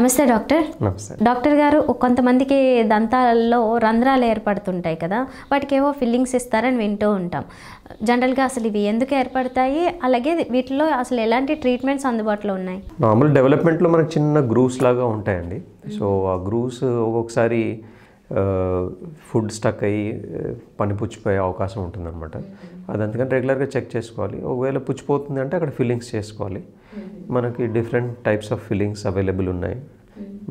నమస్తే doctor doctor గారు కొంతమందికి దంతాలలో రంధ్రాలు ఏర్పడుతుంటాయి కదా వాటికి ఏవో ఫిల్లింగ్స్ ఇస్తారని వింటూ ఉంటాం జనరల్గా అసలు ఇవి ఎందుకు ఏర్పడతాయి అలాగే వీటిలో అసలు ఎలాంటి ట్రీట్మెంట్స్ అందుబాటులో ఉన్నాయి నార్మల్ డెవలప్మెంట్లో మనకు చిన్న గ్రూవ్స్ లాగా ఉంటాయండి సో ఆ గ్రూవ్స్ ఒక్కొక్కసారి ఫుడ్ స్టక్ అయ్యి పని పుచ్చిపోయే అవకాశం ఉంటుందన్నమాట అది అందుకని రెగ్యులర్గా చెక్ చేసుకోవాలి ఒకవేళ పుచ్చిపోతుంది అంటే అక్కడ ఫిల్లింగ్స్ చేసుకోవాలి మనకి different types of fillings available ఉన్నాయి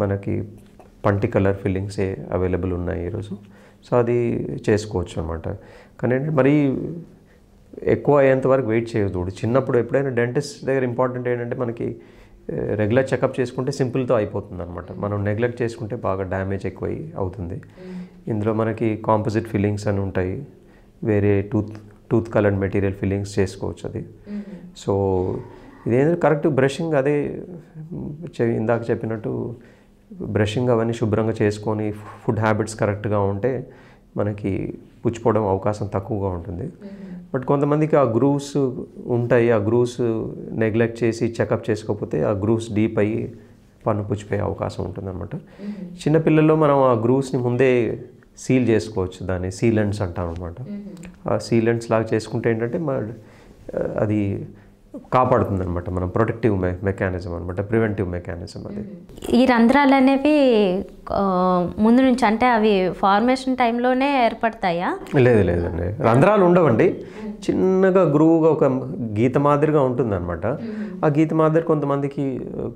మనకి పంటి కలర్ ఫిల్లింగ్సే అవైలబుల్ ఉన్నాయి ఈరోజు సో అది చేసుకోవచ్చు అనమాట కానీ ఏంటంటే మరీ ఎక్కువ అయ్యేంత వరకు వెయిట్ చేయకూడదు చిన్నప్పుడు ఎప్పుడైనా డెంటిస్ట్ దగ్గర ఇంపార్టెంట్ ఏంటంటే మనకి రెగ్యులర్ చెకప్ చేసుకుంటే సింపుల్తో అయిపోతుంది అనమాట మనం నెగ్లెక్ట్ చేసుకుంటే బాగా డ్యామేజ్ ఎక్కువ అవుతుంది hmm. ఇందులో మనకి కాంపోజిట్ ఫిల్లింగ్స్ అని ఉంటాయి వేరే tooth tooth colour material fillings చేసుకోవచ్చు అది hmm. సో ఇదేంటంటే కరెక్ట్ బ్రషింగ్ అదే ఇందాక చెప్పినట్టు బ్రషింగ్ అవన్నీ శుభ్రంగా చేసుకొని ఫుడ్ హ్యాబిట్స్ కరెక్ట్గా ఉంటే మనకి పుచ్చిపోవడం అవకాశం తక్కువగా ఉంటుంది mm-hmm. బట్ కొంతమందికి ఆ గ్రూవ్స్ ఉంటాయి ఆ గ్రూవ్స్ నెగ్లెక్ట్ చేసి చెకప్ చేసుకోకపోతే ఆ గ్రూవ్స్ డీప్ అయ్యి పన్ను పుచ్చిపోయే అవకాశం ఉంటుందన్నమాట mm-hmm. చిన్నపిల్లల్లో మనం ఆ గ్రూవ్స్ని ముందే సీల్ చేసుకోవచ్చు దాన్ని సీలెంట్స్ అంటాం అనమాట mm-hmm. ఆ సీలెంట్స్ లాగా చేసుకుంటే ఏంటంటే అది కాపాడుతుంది అనమాట మనం ప్రొటెక్టివ్ మె మెకానిజం అనమాట ప్రివెంటివ్ మెకానిజం అది ఈ రంధ్రాలు అనేవి ముందు నుంచి అంటే అవి ఫార్మేషన్ టైంలోనే ఏర్పడతాయా లేదు లేదండి రంధ్రాలు ఉండవండి చిన్నగా గ్రూవ్గా ఒక గీత మాదిరిగా ఉంటుంది అనమాట ఆ గీత మాదిరి కొంతమందికి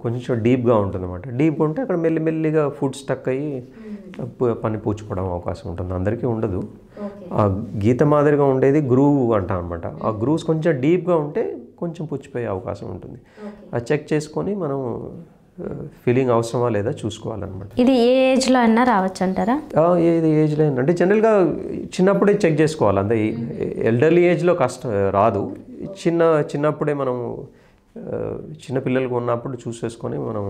కొంచెం డీప్గా ఉంటుంది అనమాట డీప్ ఉంటే అక్కడ మెల్లిమెల్లిగా ఫుడ్ స్టక్ అయ్యి hmm. పని పూచిపోవడం అవకాశం ఉంటుంది అందరికీ ఉండదు ఆ గీత మాదిరిగా ఉండేది గ్రూవ్ అంటాం అనమాట ఆ గ్రూవ్స్ hmm. కొంచెం డీప్గా ఉంటే కొంచెం పుచ్చిపోయే అవకాశం ఉంటుంది అది చెక్ చేసుకొని మనం ఫీలింగ్ అవసరమా లేదా చూసుకోవాలన్నమాట ఇది ఏ ఏజ్లో అయినా రావచ్చు అంటారా ఏది ఏజ్లో అయినా అంటే జనరల్గా చిన్నప్పుడే చెక్ చేసుకోవాలి అంతే ఎల్డర్లీ ఏజ్లో కష్టం రాదు చిన్న చిన్నప్పుడే మనం చిన్న పిల్లలకు ఉన్నప్పుడు చూసేసుకొని మనం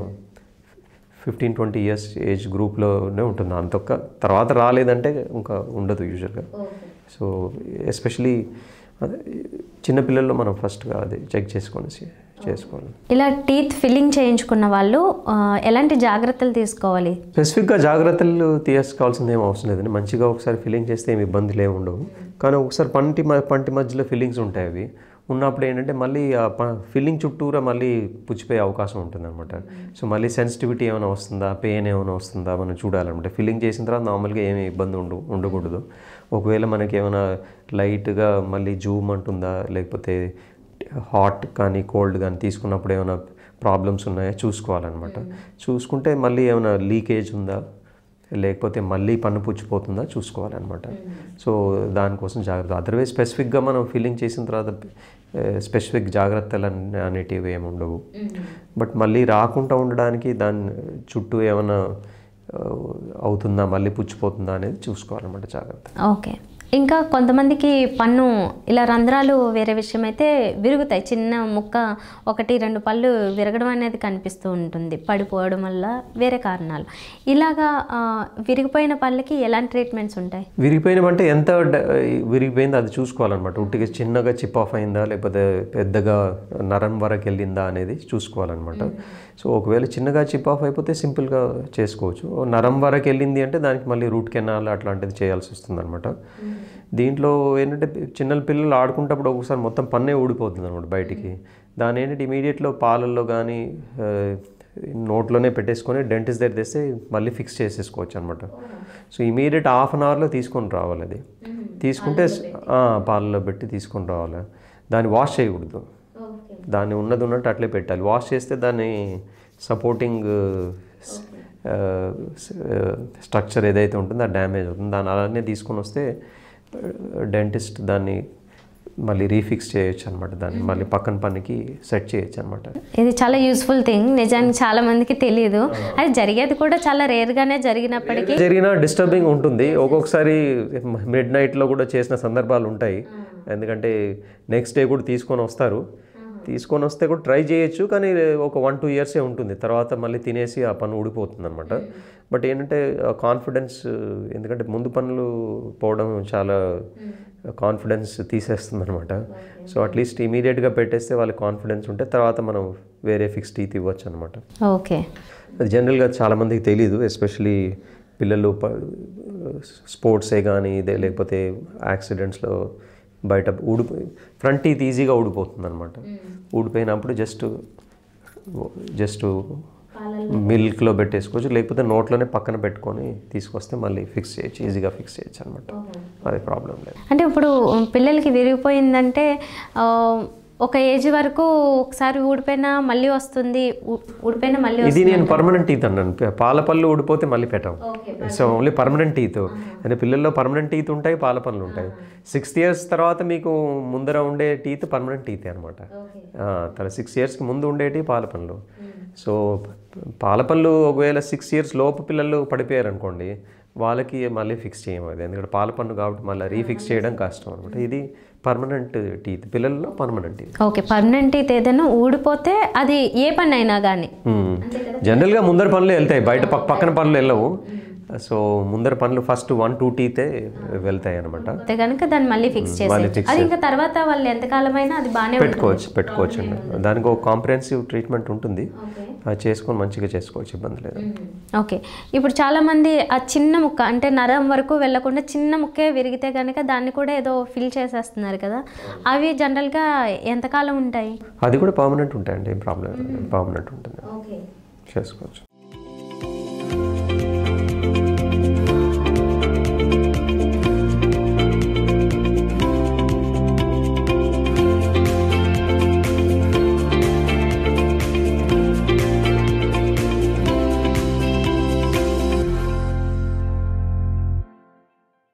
ఫిఫ్టీన్ ట్వంటీ ఇయర్స్ ఏజ్ గ్రూప్లోనే ఉంటుంది అంతొక్క తర్వాత రాలేదంటే ఇంకా ఉండదు యూజువల్గా సో ఎస్పెషలీ అదే చిన్నపిల్లల్లో మనం ఫస్ట్గా అది చెక్ చేసుకొని చేసుకోవాలి ఇలా టీత్ ఫిల్లింగ్ చేయించుకున్న వాళ్ళు ఎలాంటి జాగ్రత్తలు తీసుకోవాలి స్పెసిఫిక్గా జాగ్రత్తలు తీసుకోవాల్సింది ఏం అవసరం లేదండి మంచిగా ఒకసారి ఫిల్లింగ్ చేస్తే ఏమి ఇబ్బందులు ఏమి ఉండవు కానీ ఒకసారి పంటి పంటి మధ్యలో ఫిల్లింగ్స్ ఉంటాయి అవి ఉన్నప్పుడు ఏంటంటే మళ్ళీ ఫిల్లింగ్ చుట్టూరా మళ్ళీ పుచ్చిపోయే అవకాశం ఉంటుందన్నమాట hmm. సో మళ్ళీ సెన్సిటివిటీ ఏమైనా వస్తుందా పెయిన్ ఏమైనా వస్తుందా మనం చూడాలన్నమాట ఫిల్లింగ్ చేసిన తర్వాత నార్మల్గా ఏమి ఇబ్బంది ఉండు ఉండకూడదు ఒకవేళ మనకి ఏమైనా లైట్గా మళ్ళీ జూమ్ అంటుందా లేకపోతే హాట్ కానీ కోల్డ్ కానీ తీసుకున్నప్పుడు ఏమైనా ప్రాబ్లమ్స్ ఉన్నాయా చూసుకోవాలన్నమాట hmm. చూసుకుంటే మళ్ళీ ఏమైనా లీకేజ్ ఉందా లేకపోతే మళ్ళీ పన్ను పుచ్చిపోతుందా చూసుకోవాలన్నమాట hmm. సో దానికోసం జాగ్రత్త అదర్వైజ్ స్పెసిఫిక్గా మనం ఫీలింగ్ చేసిన తర్వాత స్పెసిఫిక్ జాగ్రత్తలు అనేటివి ఏమి ఉండవు బట్ hmm. మళ్ళీ రాకుండా ఉండడానికి దాని చుట్టూ ఏమైనా అవుతుందా మళ్ళీ పుచ్చిపోతుందా అనేది చూసుకోవాలన్నమాట జాగ్రత్త ఓకే ఇంకా కొంతమందికి పన్ను ఇలా రంధ్రాలు వేరే విషయం అయితే విరుగుతాయి చిన్న ముక్క ఒకటి రెండు పళ్ళు విరగడం అనేది కనిపిస్తూ ఉంటుంది పడిపోవడం వల్ల వేరే కారణాలు ఇలాగా విరిగిపోయిన పళ్ళకి ఎలాంటి ట్రీట్మెంట్స్ ఉంటాయి విరిగిపోయిన అంటే ఎంత విరిగిపోయిందో అది చూసుకోవాలన్నమాట ఉట్టిగా చిన్నగా చిప్ ఆఫ్ అయిందా లేకపోతే పెద్దగా నరం వరకు వెళ్ళిందా అనేది చూసుకోవాలన్నమాట సో ఒకవేళ చిన్నగా చిప్ ఆఫ్ అయిపోతే సింపుల్గా చేసుకోవచ్చు నరం వరకు వెళ్ళింది అంటే దానికి మళ్ళీ రూట్ కెనాల్ అట్లాంటిది చేయాల్సి వస్తుంది అనమాట దీంట్లో ఏంటంటే చిన్న పిల్లలు ఆడుకుంటప్పుడు ఒకసారి మొత్తం పన్నే ఊడిపోతుంది అనమాట బయటికి దాని ఏంటంటే ఇమీడియట్లో పాలల్లో కానీ నోట్లోనే పెట్టేసుకొని డెంటిస్ట్ దగ్గర తెస్తే మళ్ళీ ఫిక్స్ చేసేసుకోవచ్చు అనమాట సో ఇమీడియట్ హాఫ్ అన్ అవర్లో తీసుకొని రావాలి అది తీసుకుంటే పాలలో పెట్టి తీసుకొని రావాలి దాన్ని వాష్ చేయకూడదు దాన్ని ఉన్నది ఉన్నట్టు అట్లే పెట్టాలి వాష్ చేస్తే దాన్ని సపోర్టింగ్ స్ట్రక్చర్ ఏదైతే ఉంటుందో ఆ డ్యామేజ్ అవుతుంది దాన్ని అలానే తీసుకొని వస్తే డెంటిస్ట్ దాన్ని మళ్ళీ రీఫిక్స్ చేయొచ్చు అనమాట దాన్ని మళ్ళీ పక్కన పనికి సెట్ చేయొచ్చు అనమాట ఇది చాలా యూస్ఫుల్ థింగ్ నిజానికి చాలా మందికి తెలియదు అది జరిగేది కూడా చాలా రేర్గానే జరిగినప్పటికీ జరిగిన డిస్టర్బింగ్ ఉంటుంది ఒక్కొక్కసారి మిడ్ నైట్లో కూడా చేసిన సందర్భాలు ఉంటాయి ఎందుకంటే నెక్స్ట్ డే కూడా తీసుకొని వస్తారు తీసుకొని వస్తే కూడా ట్రై చేయొచ్చు కానీ ఒక వన్ టూ ఇయర్సే ఉంటుంది తర్వాత మళ్ళీ తినేసి ఆ పని ఊడిపోతుంది అనమాట బట్ ఏంటంటే కాన్ఫిడెన్స్ ఎందుకంటే ముందు పనులు పోవడం చాలా కాన్ఫిడెన్స్ తీసేస్తుంది అనమాట సో అట్లీస్ట్ ఇమీడియట్గా పెట్టేస్తే వాళ్ళకి కాన్ఫిడెన్స్ ఉంటే తర్వాత మనం వేరే ఫిక్స్ టీత్ ఇవ్వచ్చు అనమాట ఓకే అది జనరల్గా చాలామందికి తెలియదు ఎస్పెషలీ పిల్లలు స్పోర్ట్సే కానీ లేకపోతే యాక్సిడెంట్స్లో బయట ఊడిపోయి ఫ్రంట్ టీత్ ఈజీగా ఊడిపోతుంది అనమాట ఊడిపోయినప్పుడు జస్ట్ జస్ట్ మిల్క్లో పెట్టేసుకోవచ్చు లేకపోతే నోట్లోనే పక్కన పెట్టుకొని తీసుకొస్తే మళ్ళీ ఫిక్స్ చేయొచ్చు ఈజీగా ఫిక్స్ చేయొచ్చు అనమాట అది ప్రాబ్లం లేదు అంటే ఇప్పుడు పిల్లలకి విరిగిపోయిందంటే ఒక ఏజ్ వరకు ఒకసారి ఊడిపోయినా మళ్ళీ వస్తుంది ఊడిపోయినా మళ్ళీ ఇది నేను పర్మనెంట్ టీత్ అన్నాను పాలపళ్ళు ఊడిపోతే మళ్ళీ పెట్టాం సో ఓన్లీ పర్మనెంట్ టీత్ అంటే పిల్లల్లో పర్మనెంట్ టీత్ ఉంటాయి పాలపళ్ళు ఉంటాయి సిక్స్త్ ఇయర్స్ తర్వాత మీకు ముందర ఉండే టీత్ పర్మనెంట్ టీతే అనమాట తర్వాత సిక్స్ ఇయర్స్కి ముందు ఉండేటి పాలపళ్ళు సో పాలపళ్ళు ఒకవేళ సిక్స్ ఇయర్స్ లోపు పిల్లలు పడిపోయారు అనుకోండి వాళ్ళకి మళ్ళీ ఫిక్స్ చేయమది ఎందుకంటే పాలపన్ను కాబట్టి మళ్ళీ రీఫిక్స్ చేయడం కష్టం అనమాట ఇది పర్మనెంట్ టీత్ పిల్లల్లో permanent teeth okay permanent teeth ఏదైనా ఊడిపోతే అది ఏ పని అయినా కానీ జనరల్గా ముందర పనులు వెళ్తాయి బయట పక్క పక్కన పనులు వెళ్ళవు సో ముందర పనులు ఫస్ట్ వన్ టూ టీతే వెళ్తాయి అనమాట అంతే కనుక దాన్ని మళ్ళీ ఫిక్స్ చేసి ఇంకా తర్వాత వాళ్ళు ఎంతకాలమైనా అది బాగానే పెట్టుకోవచ్చు పెట్టుకోవచ్చు అండి దానికి ఒక కాంప్రిహెన్సివ్ ట్రీట్మెంట్ ఉంటుంది చేసుకొని మంచిగా చేసుకోవచ్చు ఇబ్బంది లేదు ఓకే ఇప్పుడు చాలామంది ఆ చిన్న ముక్క అంటే నరం వరకు వెళ్ళకుండా చిన్న ముక్కే విరిగితే కనుక దాన్ని కూడా ఏదో ఫిల్ చేసేస్తున్నారు కదా అవి జనరల్గా ఎంతకాలం ఉంటాయి అది కూడా పర్మనెంట్ ఉంటాయండి ఏం ప్రాబ్లం పర్మనెంట్ ఉంటుంది చేసుకోవచ్చు